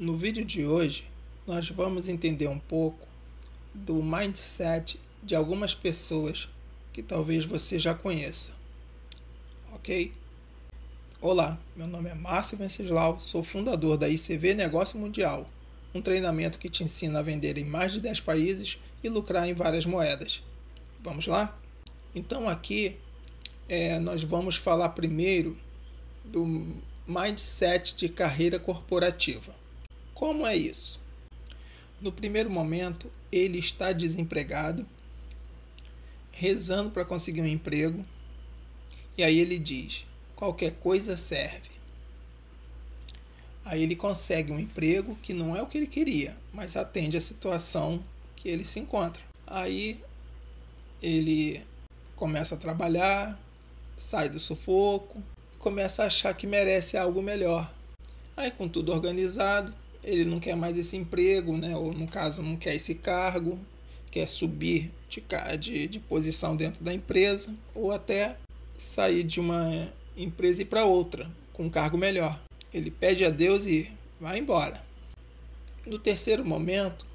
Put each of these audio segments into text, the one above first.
No vídeo de hoje, nós vamos entender um pouco do mindset de algumas pessoas que talvez você já conheça. OK? Olá, meu nome é Márcio Venceslau, sou fundador da ICV Negócio Mundial, um treinamento que te ensina a vender em mais de 10 países e lucrar em várias moedas. Vamos lá? Então aqui é, nós vamos falar primeiro do mindset de carreira corporativa. Como é isso? No primeiro momento, ele está desempregado, rezando para conseguir um emprego, e aí ele diz: qualquer coisa serve. Aí ele consegue um emprego que não é o que ele queria, mas atende à situação que ele se encontra. Aí ele começa a trabalhar, sai do sufoco, começa a achar que merece algo melhor. Aí, com tudo organizado, ele não quer mais esse emprego, né? ou no caso, não quer esse cargo, quer subir de, de, de posição dentro da empresa, ou até sair de uma empresa e ir para outra, com um cargo melhor. Ele pede a Deus e vai embora. No terceiro momento,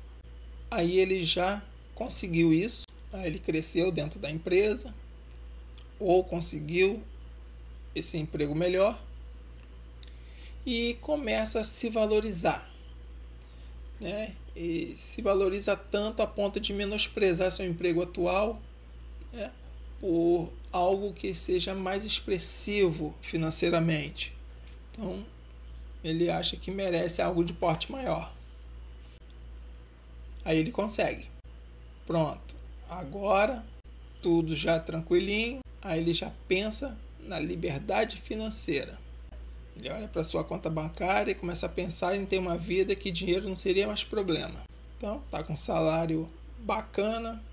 aí ele já conseguiu isso, aí ele cresceu dentro da empresa, ou conseguiu esse emprego melhor, e começa a se valorizar né? E se valoriza tanto a ponto de menosprezar seu emprego atual, né? Por algo que seja mais expressivo financeiramente. Então, ele acha que merece algo de porte maior. Aí ele consegue. Pronto. Agora tudo já tranquilinho. Aí ele já pensa na liberdade financeira. Ele olha para sua conta bancária e começa a pensar em ter uma vida que dinheiro não seria mais problema. Então, tá com um salário bacana,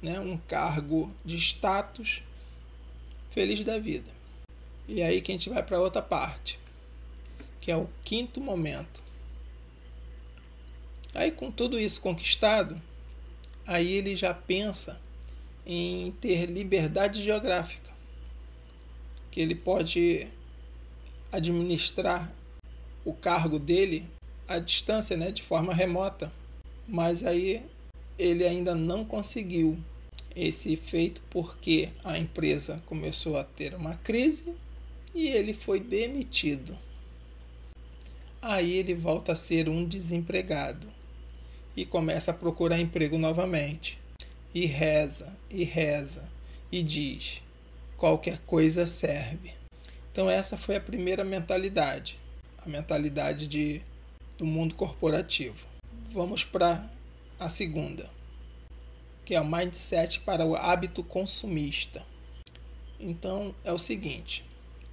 né, um cargo de status, feliz da vida. E é aí que a gente vai para outra parte, que é o quinto momento. Aí com tudo isso conquistado, aí ele já pensa em ter liberdade geográfica, que ele pode administrar o cargo dele à distância, né, de forma remota. Mas aí ele ainda não conseguiu esse feito porque a empresa começou a ter uma crise e ele foi demitido. Aí ele volta a ser um desempregado e começa a procurar emprego novamente. E reza, e reza, e diz: qualquer coisa serve. Então essa foi a primeira mentalidade, a mentalidade de, do mundo corporativo. Vamos para a segunda, que é o mindset para o hábito consumista. Então é o seguinte: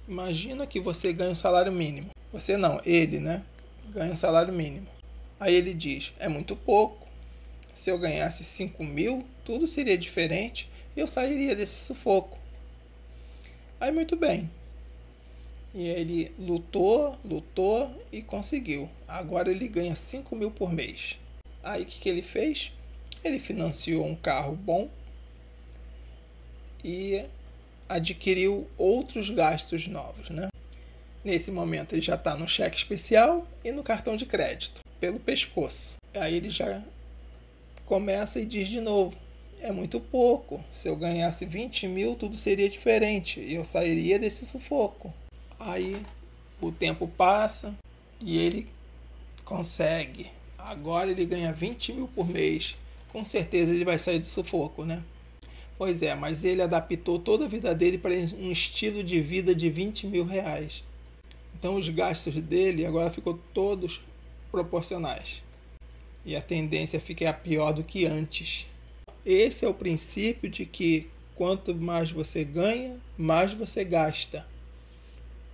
imagina que você ganha um salário mínimo. Você não, ele, né? Ganha um salário mínimo. Aí ele diz: é muito pouco. Se eu ganhasse 5 mil, tudo seria diferente e eu sairia desse sufoco. Aí, muito bem, e ele lutou, lutou e conseguiu. Agora ele ganha 5 mil por mês. Aí o que, que ele fez? Ele financiou um carro bom e adquiriu outros gastos novos. Né? Nesse momento ele já está no cheque especial e no cartão de crédito, pelo pescoço. Aí ele já começa e diz de novo: é muito pouco. Se eu ganhasse 20 mil, tudo seria diferente e eu sairia desse sufoco. Aí o tempo passa e ele consegue. Agora ele ganha 20 mil por mês. Com certeza ele vai sair do sufoco, né? Pois é, mas ele adaptou toda a vida dele para um estilo de vida de 20 mil reais. Então os gastos dele agora ficou todos proporcionais. E a tendência fica pior do que antes. Esse é o princípio de que quanto mais você ganha, mais você gasta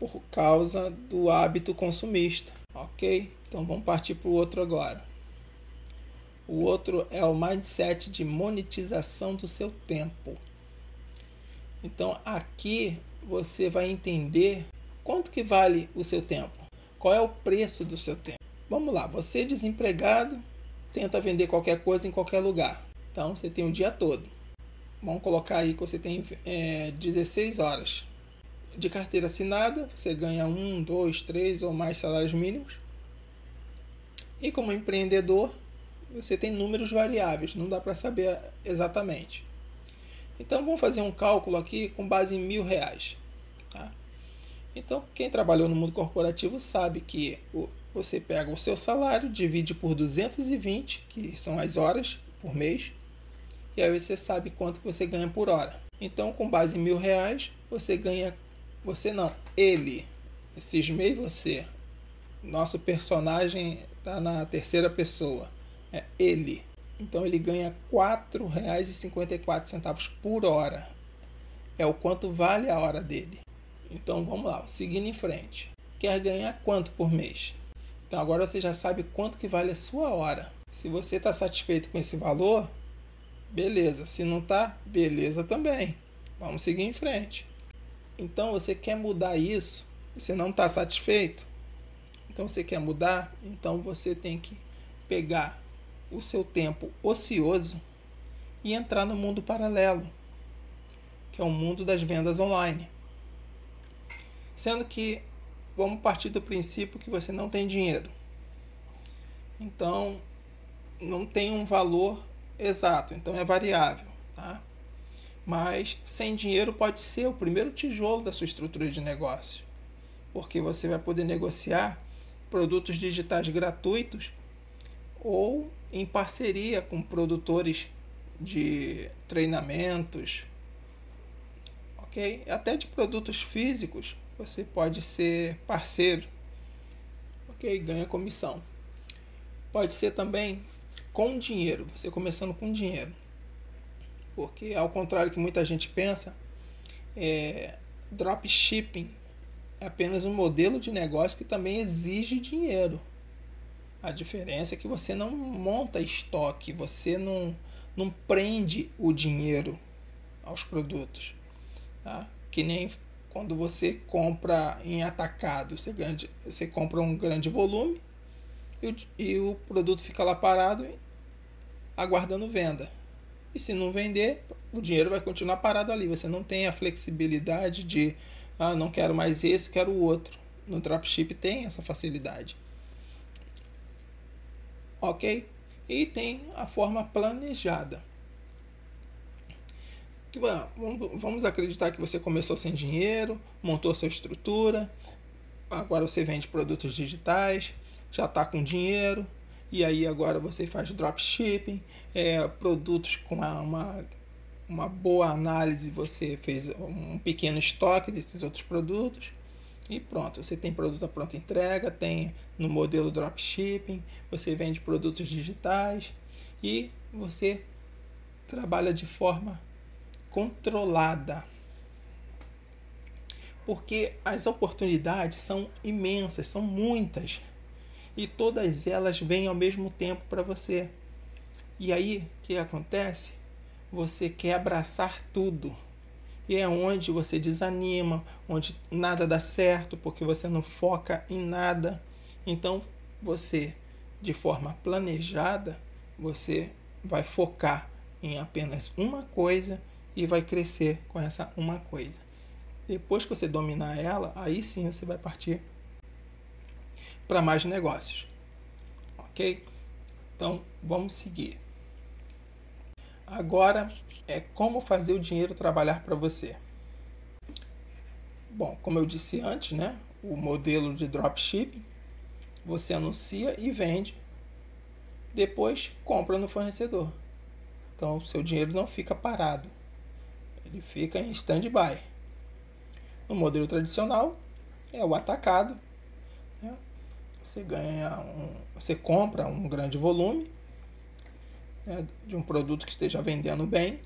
por causa do hábito consumista. Ok? Então vamos partir para o outro agora. O outro é o mindset de monetização do seu tempo. Então aqui você vai entender quanto que vale o seu tempo, qual é o preço do seu tempo. Vamos lá, você desempregado tenta vender qualquer coisa em qualquer lugar. Então você tem o dia todo. Vamos colocar aí que você tem é, 16 horas de carteira assinada, você ganha um, dois, três ou mais salários mínimos. E como empreendedor, você tem números variáveis, não dá para saber exatamente. Então vamos fazer um cálculo aqui com base em mil reais. Tá? Então quem trabalhou no mundo corporativo sabe que você pega o seu salário, divide por 220, que são as horas por mês, e aí você sabe quanto você ganha por hora. Então com base em mil reais você ganha você não, ele. Cismei você. Nosso personagem está na terceira pessoa. É ele. Então ele ganha R$ 4,54 por hora. É o quanto vale a hora dele. Então vamos lá, seguindo em frente. Quer ganhar quanto por mês? Então agora você já sabe quanto que vale a sua hora. Se você está satisfeito com esse valor, beleza. Se não está, beleza também. Vamos seguir em frente. Então você quer mudar isso, você não está satisfeito, então você quer mudar, então você tem que pegar o seu tempo ocioso e entrar no mundo paralelo, que é o mundo das vendas online. Sendo que vamos partir do princípio que você não tem dinheiro. Então não tem um valor exato, então é variável, tá? Mas sem dinheiro pode ser o primeiro tijolo da sua estrutura de negócio, porque você vai poder negociar produtos digitais gratuitos ou em parceria com produtores de treinamentos, ok? Até de produtos físicos você pode ser parceiro, ok? Ganha comissão. Pode ser também com dinheiro, você começando com dinheiro. Porque, ao contrário que muita gente pensa, é, dropshipping é apenas um modelo de negócio que também exige dinheiro. A diferença é que você não monta estoque, você não, não prende o dinheiro aos produtos. Tá? Que nem quando você compra em atacado, você, grande, você compra um grande volume e o, e o produto fica lá parado aguardando venda. E se não vender, o dinheiro vai continuar parado ali. Você não tem a flexibilidade de, ah, não quero mais esse, quero o outro. No dropship tem essa facilidade. Ok? E tem a forma planejada. vamos acreditar que você começou sem dinheiro, montou sua estrutura, agora você vende produtos digitais, já está com dinheiro, e aí agora você faz dropshipping, é, produtos com uma, uma, uma, boa análise, você fez um pequeno estoque desses outros produtos e pronto, você tem produto à pronta entrega, tem no modelo dropshipping, você vende produtos digitais e você trabalha de forma controlada. Porque as oportunidades são imensas, são muitas e todas elas vêm ao mesmo tempo para você. E aí, o que acontece? Você quer abraçar tudo. E é onde você desanima, onde nada dá certo, porque você não foca em nada. Então, você, de forma planejada, você vai focar em apenas uma coisa e vai crescer com essa uma coisa. Depois que você dominar ela, aí sim você vai partir para mais negócios. Ok? Então vamos seguir. Agora é como fazer o dinheiro trabalhar para você. Bom, como eu disse antes, né? O modelo de dropship, você anuncia e vende, depois compra no fornecedor. Então o seu dinheiro não fica parado, ele fica em stand-by. No modelo tradicional é o atacado, você ganha um, você compra um grande volume né, de um produto que esteja vendendo bem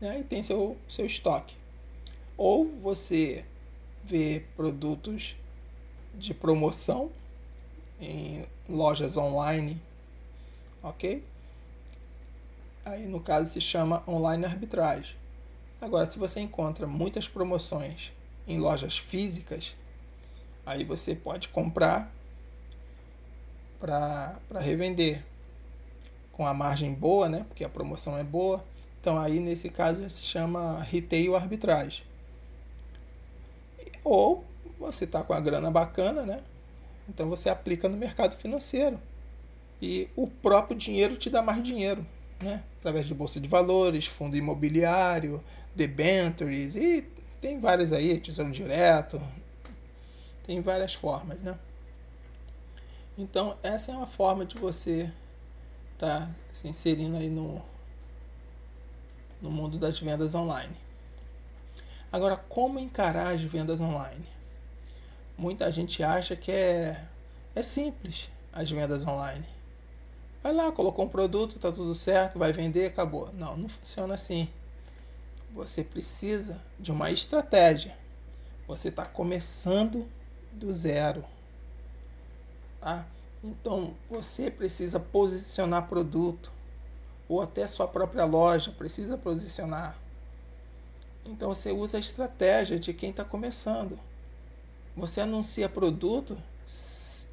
né, e tem seu, seu estoque. Ou você vê produtos de promoção em lojas online, ok? Aí no caso se chama online arbitragem. Agora, se você encontra muitas promoções em lojas físicas, Aí você pode comprar para revender com a margem boa, né? Porque a promoção é boa. Então aí nesse caso se chama retail arbitragem. Ou você está com a grana bacana, né? Então você aplica no mercado financeiro. E o próprio dinheiro te dá mais dinheiro, né? Através de bolsa de valores, fundo imobiliário, debentures e tem várias aí, tesouro direto, tem várias formas, né? Então, essa é uma forma de você estar tá se inserindo aí no, no mundo das vendas online. Agora, como encarar as vendas online? Muita gente acha que é, é simples as vendas online. Vai lá, colocou um produto, tá tudo certo, vai vender, acabou. Não, não funciona assim. Você precisa de uma estratégia. Você está começando do zero. Tá? Então você precisa posicionar produto ou até sua própria loja precisa posicionar. Então você usa a estratégia de quem está começando. Você anuncia produto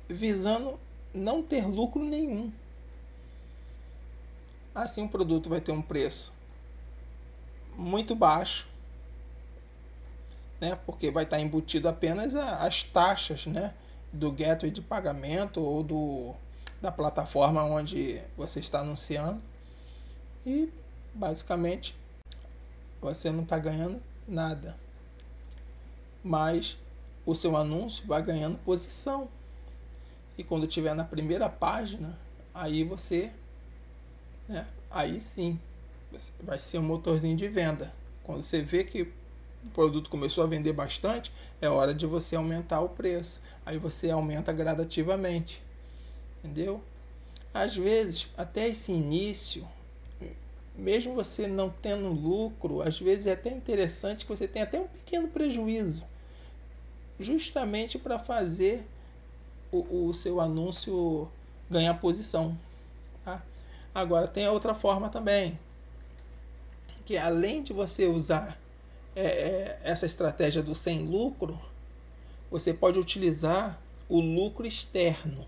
visando não ter lucro nenhum. Assim o produto vai ter um preço muito baixo né? porque vai estar embutido apenas a, as taxas né? do gateway de pagamento ou do, da plataforma onde você está anunciando. E basicamente você não está ganhando nada. Mas o seu anúncio vai ganhando posição. E quando tiver na primeira página, aí você, né, aí sim, vai ser um motorzinho de venda. Quando você vê que o produto começou a vender bastante, é hora de você aumentar o preço. Aí você aumenta gradativamente. Entendeu? Às vezes, até esse início, mesmo você não tendo lucro, às vezes é até interessante que você tenha até um pequeno prejuízo, justamente para fazer o, o, seu anúncio ganhar posição. Tá? Agora, tem a outra forma também, que além de você usar é, é, essa estratégia do sem lucro, você pode utilizar o lucro externo,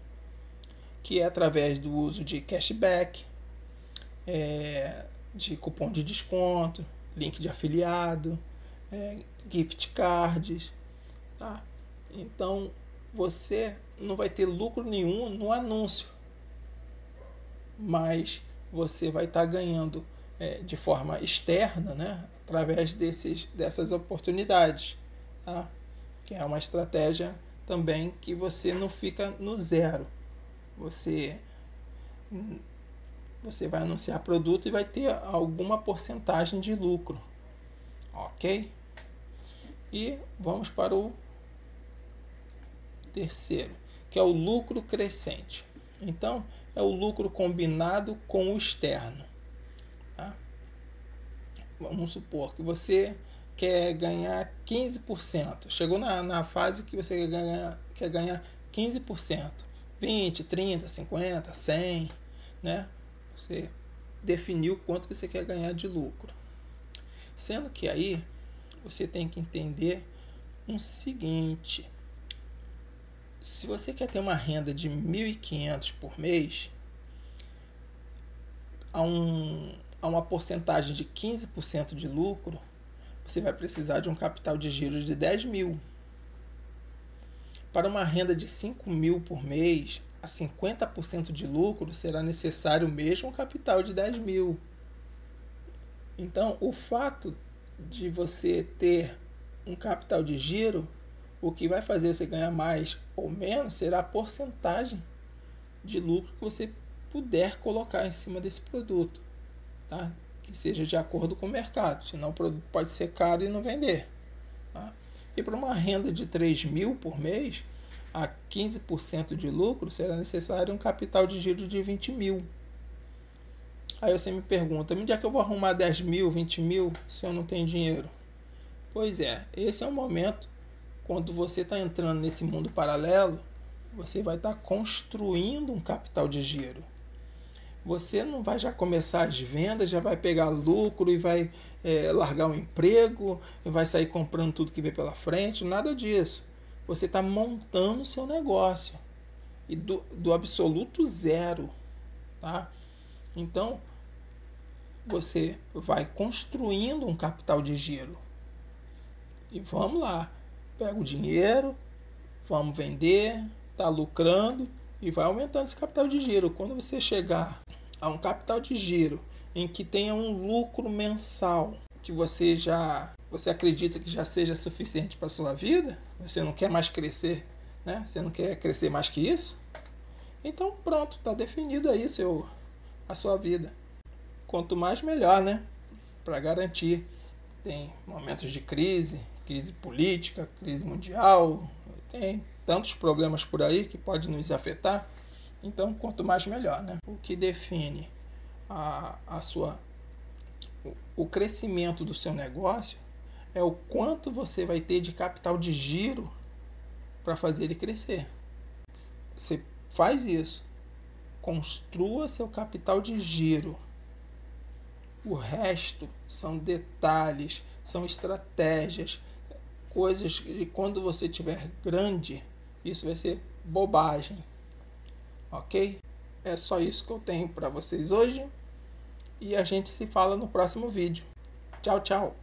que é através do uso de cashback, é, de cupom de desconto, link de afiliado, é, gift cards. Tá? Então você não vai ter lucro nenhum no anúncio, mas você vai estar tá ganhando é, de forma externa, né? através desses, dessas oportunidades, tá? que é uma estratégia também que você não fica no zero. Você, você vai anunciar produto e vai ter alguma porcentagem de lucro, ok? E vamos para o terceiro, que é o lucro crescente. Então, é o lucro combinado com o externo vamos supor que você quer ganhar 15%. Chegou na, na fase que você quer ganhar, quer ganhar 15%. 20, 30, 50, 100, né? Você definiu quanto você quer ganhar de lucro. Sendo que aí você tem que entender o um seguinte: se você quer ter uma renda de 1.500 por mês, a um a uma porcentagem de 15% de lucro, você vai precisar de um capital de giro de 10 mil. Para uma renda de 5 mil por mês, a 50% de lucro será necessário mesmo um capital de 10 mil. Então, o fato de você ter um capital de giro, o que vai fazer você ganhar mais ou menos será a porcentagem de lucro que você puder colocar em cima desse produto tá? que seja de acordo com o mercado, senão o produto pode ser caro e não vender. Tá? E para uma renda de 3 mil por mês, a 15% de lucro, será necessário um capital de giro de 20 mil. Aí você me pergunta, onde é que eu vou arrumar 10 mil, 20 mil, se eu não tenho dinheiro? Pois é, esse é o momento quando você está entrando nesse mundo paralelo, você vai estar tá construindo um capital de giro você não vai já começar as vendas, já vai pegar lucro e vai é, largar o emprego, vai sair comprando tudo que vem pela frente, nada disso. Você está montando o seu negócio e do, do absoluto zero, tá? Então você vai construindo um capital de giro e vamos lá, pega o dinheiro, vamos vender, tá lucrando e vai aumentando esse capital de giro. Quando você chegar a um capital de giro em que tenha um lucro mensal que você já você acredita que já seja suficiente para sua vida? Você não quer mais crescer, né? Você não quer crescer mais que isso? Então pronto, está definida aí seu, a sua vida. Quanto mais melhor, né? Para garantir. Tem momentos de crise, crise política, crise mundial, tem tantos problemas por aí que pode nos afetar. Então, quanto mais melhor, né? O que define a, a sua o, o crescimento do seu negócio é o quanto você vai ter de capital de giro para fazer ele crescer. Você faz isso. Construa seu capital de giro. O resto são detalhes, são estratégias, coisas que quando você tiver grande, isso vai ser bobagem. Ok? É só isso que eu tenho para vocês hoje e a gente se fala no próximo vídeo. Tchau, tchau!